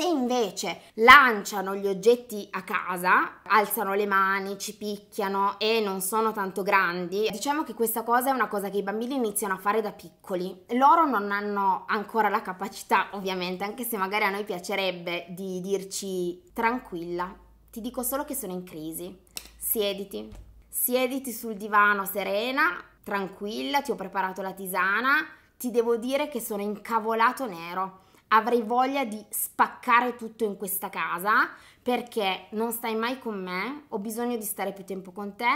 Se invece lanciano gli oggetti a casa, alzano le mani, ci picchiano e non sono tanto grandi, diciamo che questa cosa è una cosa che i bambini iniziano a fare da piccoli. Loro non hanno ancora la capacità, ovviamente, anche se magari a noi piacerebbe di dirci tranquilla, ti dico solo che sono in crisi. Siediti, siediti sul divano serena, tranquilla, ti ho preparato la tisana, ti devo dire che sono incavolato nero avrei voglia di spaccare tutto in questa casa perché non stai mai con me, ho bisogno di stare più tempo con te,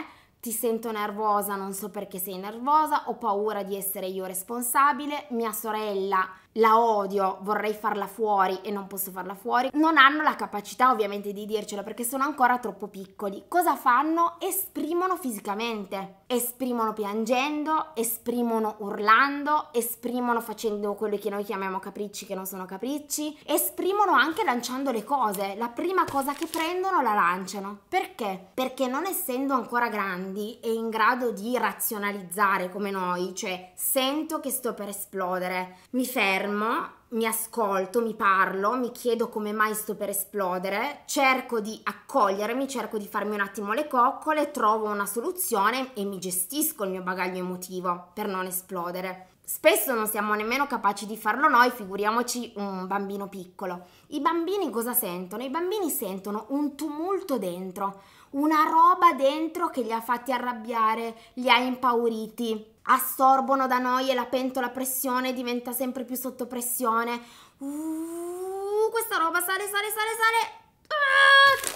ti sento nervosa, non so perché sei nervosa, ho paura di essere io responsabile, mia sorella la odio, vorrei farla fuori e non posso farla fuori, non hanno la capacità ovviamente di dircelo perché sono ancora troppo piccoli. Cosa fanno? Esprimono fisicamente, esprimono piangendo, esprimono urlando, esprimono facendo quello che noi chiamiamo capricci che non sono capricci, esprimono anche lanciando le cose, la prima cosa che prendono la lanciano. Perché? Perché non essendo ancora grandi e in grado di razionalizzare come noi, cioè sento che sto per esplodere, mi fermo, fermo, mi ascolto, mi parlo, mi chiedo come mai sto per esplodere, cerco di accogliermi, cerco di farmi un attimo le coccole, trovo una soluzione e mi gestisco il mio bagaglio emotivo per non esplodere. Spesso non siamo nemmeno capaci di farlo noi, figuriamoci un bambino piccolo. I bambini cosa sentono? I bambini sentono un tumulto dentro, una roba dentro che li ha fatti arrabbiare, li ha impauriti, assorbono da noi e la pentola a pressione diventa sempre più sotto pressione. Uh, questa roba sale, sale, sale, sale. Ah!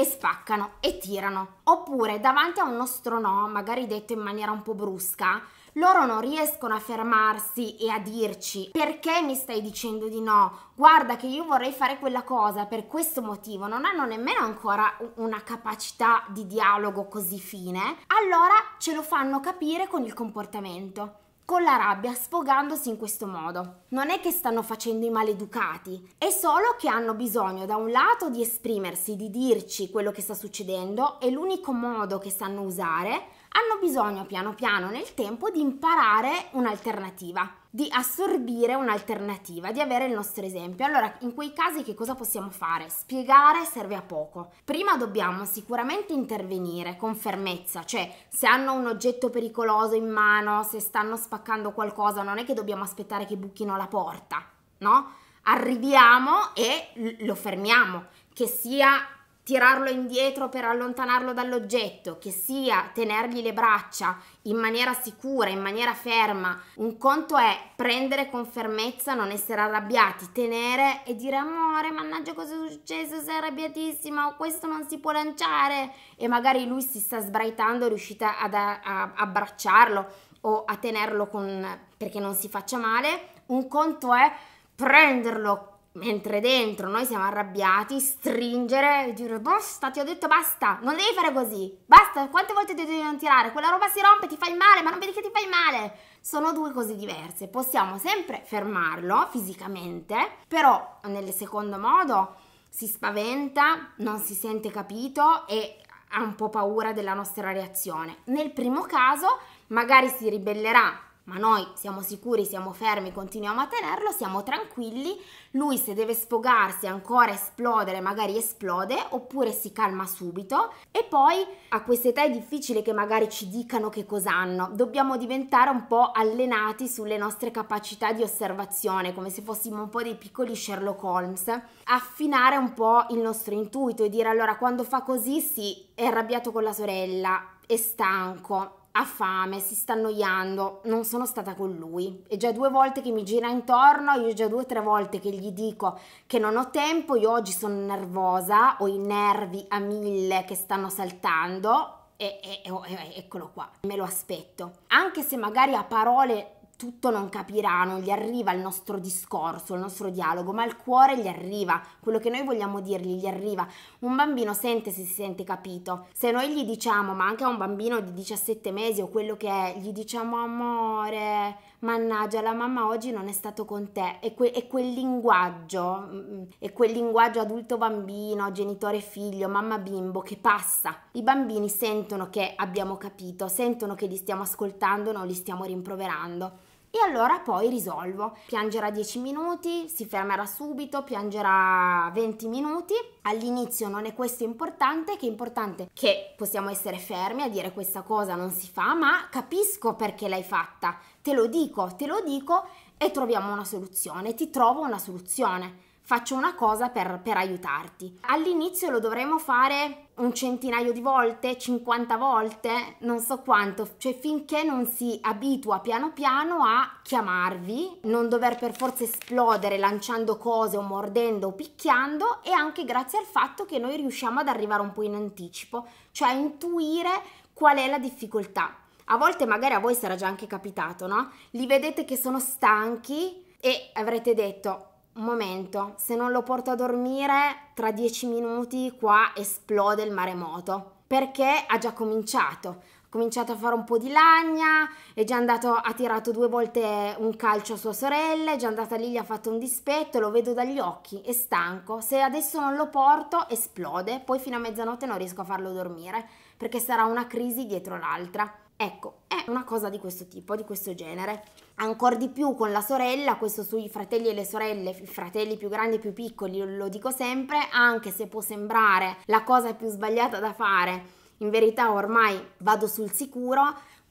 e spaccano e tirano. Oppure davanti a un nostro no, magari detto in maniera un po' brusca, loro non riescono a fermarsi e a dirci perché mi stai dicendo di no, guarda che io vorrei fare quella cosa per questo motivo, non hanno nemmeno ancora una capacità di dialogo così fine, allora ce lo fanno capire con il comportamento con la rabbia, sfogandosi in questo modo. Non è che stanno facendo i maleducati, è solo che hanno bisogno da un lato di esprimersi, di dirci quello che sta succedendo e l'unico modo che sanno usare, hanno bisogno piano piano nel tempo di imparare un'alternativa di assorbire un'alternativa, di avere il nostro esempio. Allora, in quei casi che cosa possiamo fare? Spiegare serve a poco. Prima dobbiamo sicuramente intervenire con fermezza, cioè se hanno un oggetto pericoloso in mano, se stanno spaccando qualcosa, non è che dobbiamo aspettare che buchino la porta, no? Arriviamo e lo fermiamo, che sia tirarlo indietro per allontanarlo dall'oggetto, che sia tenergli le braccia in maniera sicura, in maniera ferma. Un conto è prendere con fermezza, non essere arrabbiati, tenere e dire amore, mannaggia cosa è successo, sei arrabbiatissima, questo non si può lanciare. E magari lui si sta sbraitando, riuscite ad a, a abbracciarlo o a tenerlo con, perché non si faccia male. Un conto è prenderlo mentre dentro noi siamo arrabbiati, stringere e dire basta, ti ho detto basta, non devi fare così, basta, quante volte ti devi non tirare, quella roba si rompe, ti fai male, ma non vedi che ti fai male. Sono due cose diverse, possiamo sempre fermarlo fisicamente, però nel secondo modo si spaventa, non si sente capito e ha un po' paura della nostra reazione. Nel primo caso magari si ribellerà ma noi siamo sicuri, siamo fermi, continuiamo a tenerlo, siamo tranquilli, lui se deve sfogarsi ancora esplodere, magari esplode, oppure si calma subito e poi a questa età è difficile che magari ci dicano che cosa hanno, dobbiamo diventare un po' allenati sulle nostre capacità di osservazione, come se fossimo un po' dei piccoli Sherlock Holmes, affinare un po' il nostro intuito e dire allora quando fa così sì, è arrabbiato con la sorella, è stanco, ha fame, si sta annoiando, non sono stata con lui. È già due volte che mi gira intorno, io già due o tre volte che gli dico che non ho tempo, io oggi sono nervosa, ho i nervi a mille che stanno saltando e, e, e eccolo qua, me lo aspetto. Anche se magari a parole tutto non capirà, non gli arriva il nostro discorso, il nostro dialogo, ma il cuore gli arriva, quello che noi vogliamo dirgli gli arriva. Un bambino sente se si sente capito. Se noi gli diciamo, ma anche a un bambino di 17 mesi o quello che è, gli diciamo amore, mannaggia, la mamma oggi non è stato con te e, que- e quel linguaggio, mm, e quel linguaggio adulto-bambino, genitore-figlio, mamma-bimbo che passa. I bambini sentono che abbiamo capito, sentono che li stiamo ascoltando, non li stiamo rimproverando. E allora poi risolvo. Piangerà 10 minuti, si fermerà subito, piangerà 20 minuti. All'inizio non è questo importante, che è importante che possiamo essere fermi a dire questa cosa non si fa, ma capisco perché l'hai fatta. Te lo dico, te lo dico e troviamo una soluzione, ti trovo una soluzione faccio una cosa per, per aiutarti. All'inizio lo dovremo fare un centinaio di volte, 50 volte, non so quanto, cioè finché non si abitua piano piano a chiamarvi, non dover per forza esplodere lanciando cose o mordendo o picchiando e anche grazie al fatto che noi riusciamo ad arrivare un po' in anticipo, cioè a intuire qual è la difficoltà. A volte magari a voi sarà già anche capitato, no? Li vedete che sono stanchi e avrete detto momento, se non lo porto a dormire, tra dieci minuti qua esplode il maremoto, perché ha già cominciato. Ha cominciato a fare un po' di lagna, è già andato, ha tirato due volte un calcio a sua sorella, è già andata lì, gli ha fatto un dispetto, lo vedo dagli occhi, è stanco. Se adesso non lo porto, esplode, poi fino a mezzanotte non riesco a farlo dormire, perché sarà una crisi dietro l'altra. Ecco, è una cosa di questo tipo, di questo genere. Ancora di più con la sorella, questo sui fratelli e le sorelle, i fratelli più grandi e più piccoli, lo dico sempre, anche se può sembrare la cosa più sbagliata da fare, in verità ormai vado sul sicuro,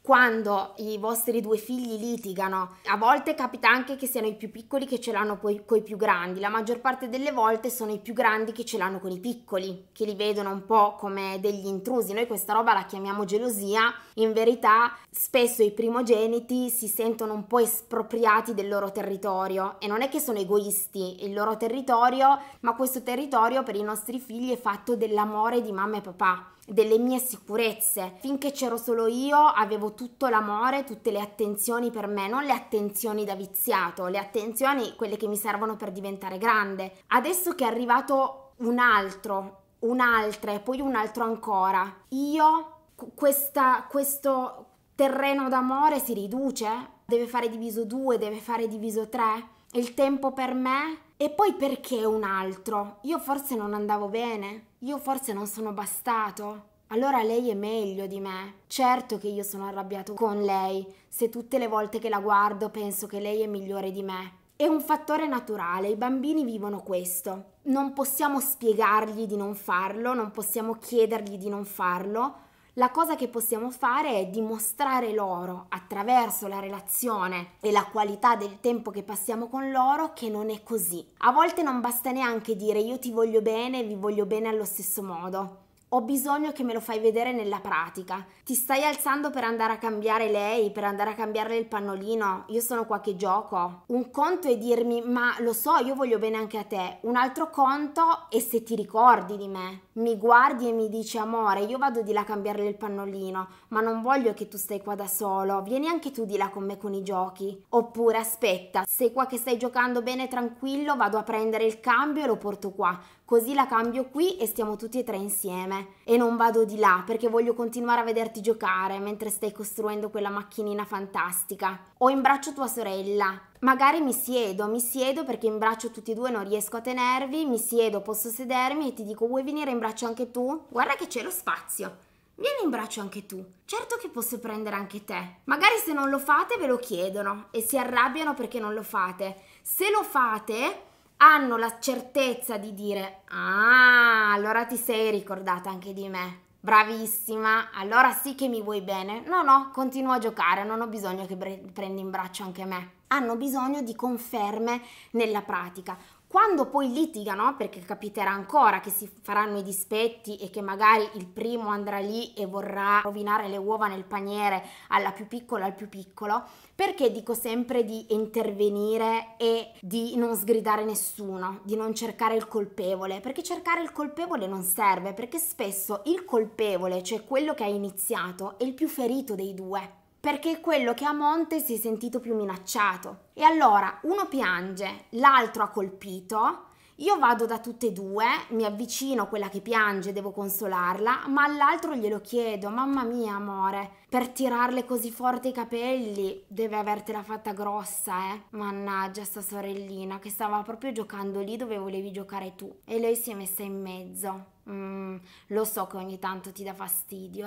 quando i vostri due figli litigano, a volte capita anche che siano i più piccoli che ce l'hanno poi con i più grandi, la maggior parte delle volte sono i più grandi che ce l'hanno con i piccoli, che li vedono un po' come degli intrusi, noi questa roba la chiamiamo gelosia, in verità spesso i primogeniti si sentono un po' espropriati del loro territorio e non è che sono egoisti il loro territorio, ma questo territorio per i nostri figli è fatto dell'amore di mamma e papà delle mie sicurezze. Finché c'ero solo io avevo tutto l'amore, tutte le attenzioni per me, non le attenzioni da viziato, le attenzioni quelle che mi servono per diventare grande. Adesso che è arrivato un altro, un'altra e poi un altro ancora, io questa, questo terreno d'amore si riduce? Deve fare diviso 2, deve fare diviso 3? Il tempo per me e poi perché un altro? Io forse non andavo bene? Io forse non sono bastato? Allora lei è meglio di me. Certo che io sono arrabbiato con lei, se tutte le volte che la guardo penso che lei è migliore di me. È un fattore naturale, i bambini vivono questo. Non possiamo spiegargli di non farlo, non possiamo chiedergli di non farlo, la cosa che possiamo fare è dimostrare loro attraverso la relazione e la qualità del tempo che passiamo con loro che non è così. A volte non basta neanche dire io ti voglio bene e vi voglio bene allo stesso modo ho bisogno che me lo fai vedere nella pratica. Ti stai alzando per andare a cambiare lei, per andare a cambiarle il pannolino. Io sono qua che gioco. Un conto è dirmi "Ma lo so, io voglio bene anche a te". Un altro conto è se ti ricordi di me. Mi guardi e mi dici "Amore, io vado di là a cambiarle il pannolino, ma non voglio che tu stai qua da solo. Vieni anche tu di là con me con i giochi". Oppure "Aspetta, sei qua che stai giocando bene tranquillo, vado a prendere il cambio e lo porto qua" così la cambio qui e stiamo tutti e tre insieme e non vado di là perché voglio continuare a vederti giocare mentre stai costruendo quella macchinina fantastica. O in braccio tua sorella. Magari mi siedo, mi siedo perché in braccio tutti e due non riesco a tenervi, mi siedo, posso sedermi e ti dico vuoi venire in braccio anche tu? Guarda che c'è lo spazio. Vieni in braccio anche tu. Certo che posso prendere anche te. Magari se non lo fate ve lo chiedono e si arrabbiano perché non lo fate. Se lo fate, hanno la certezza di dire ah allora ti sei ricordata anche di me bravissima allora sì che mi vuoi bene no no continuo a giocare non ho bisogno che prendi in braccio anche me hanno bisogno di conferme nella pratica quando poi litigano, perché capiterà ancora che si faranno i dispetti e che magari il primo andrà lì e vorrà rovinare le uova nel paniere alla più piccola al più piccolo, perché dico sempre di intervenire e di non sgridare nessuno, di non cercare il colpevole? Perché cercare il colpevole non serve, perché spesso il colpevole, cioè quello che ha iniziato, è il più ferito dei due perché è quello che a monte si è sentito più minacciato. E allora uno piange, l'altro ha colpito io vado da tutte e due, mi avvicino a quella che piange, devo consolarla, ma all'altro glielo chiedo, mamma mia amore, per tirarle così forte i capelli deve avertela fatta grossa, eh? Mannaggia sta sorellina che stava proprio giocando lì dove volevi giocare tu e lei si è messa in mezzo. Mm, lo so che ogni tanto ti dà fastidio,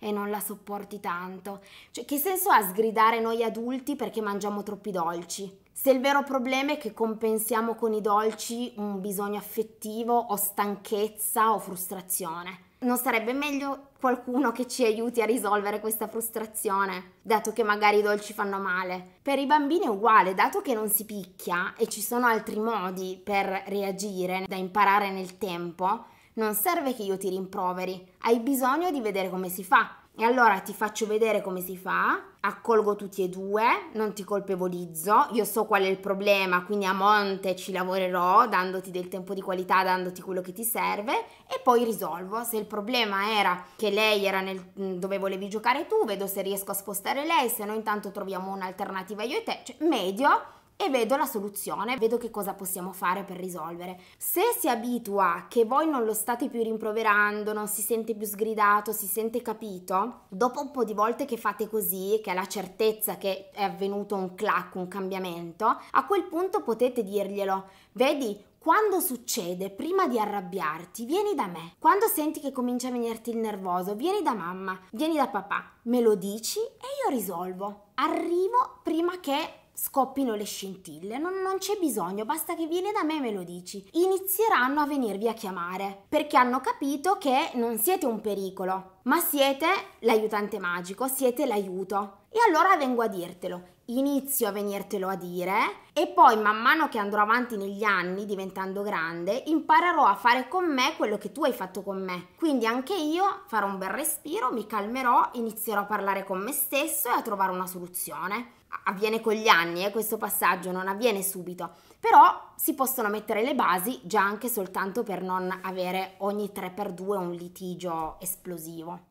eh, e non la sopporti tanto. Cioè, che senso ha sgridare noi adulti perché mangiamo troppi dolci? Se il vero problema è che compensiamo con i dolci un bisogno affettivo o stanchezza o frustrazione. Non sarebbe meglio qualcuno che ci aiuti a risolvere questa frustrazione, dato che magari i dolci fanno male. Per i bambini è uguale, dato che non si picchia e ci sono altri modi per reagire da imparare nel tempo, non serve che io ti rimproveri, hai bisogno di vedere come si fa. E allora ti faccio vedere come si fa, accolgo tutti e due, non ti colpevolizzo, io so qual è il problema, quindi a monte ci lavorerò dandoti del tempo di qualità, dandoti quello che ti serve e poi risolvo. Se il problema era che lei era nel, mm, dove volevi giocare tu, vedo se riesco a spostare lei, se no intanto troviamo un'alternativa io e te, cioè medio e vedo la soluzione, vedo che cosa possiamo fare per risolvere. Se si abitua che voi non lo state più rimproverando, non si sente più sgridato, si sente capito, dopo un po' di volte che fate così, che è la certezza che è avvenuto un clac, un cambiamento, a quel punto potete dirglielo, vedi, quando succede, prima di arrabbiarti, vieni da me. Quando senti che comincia a venirti il nervoso, vieni da mamma, vieni da papà, me lo dici e io risolvo. Arrivo prima che scoppino le scintille, non, non c'è bisogno, basta che vieni da me e me lo dici. Inizieranno a venirvi a chiamare perché hanno capito che non siete un pericolo, ma siete l'aiutante magico, siete l'aiuto. E allora vengo a dirtelo, inizio a venirtelo a dire e poi man mano che andrò avanti negli anni diventando grande imparerò a fare con me quello che tu hai fatto con me quindi anche io farò un bel respiro mi calmerò inizierò a parlare con me stesso e a trovare una soluzione avviene con gli anni eh, questo passaggio non avviene subito però si possono mettere le basi già anche soltanto per non avere ogni 3x2 un litigio esplosivo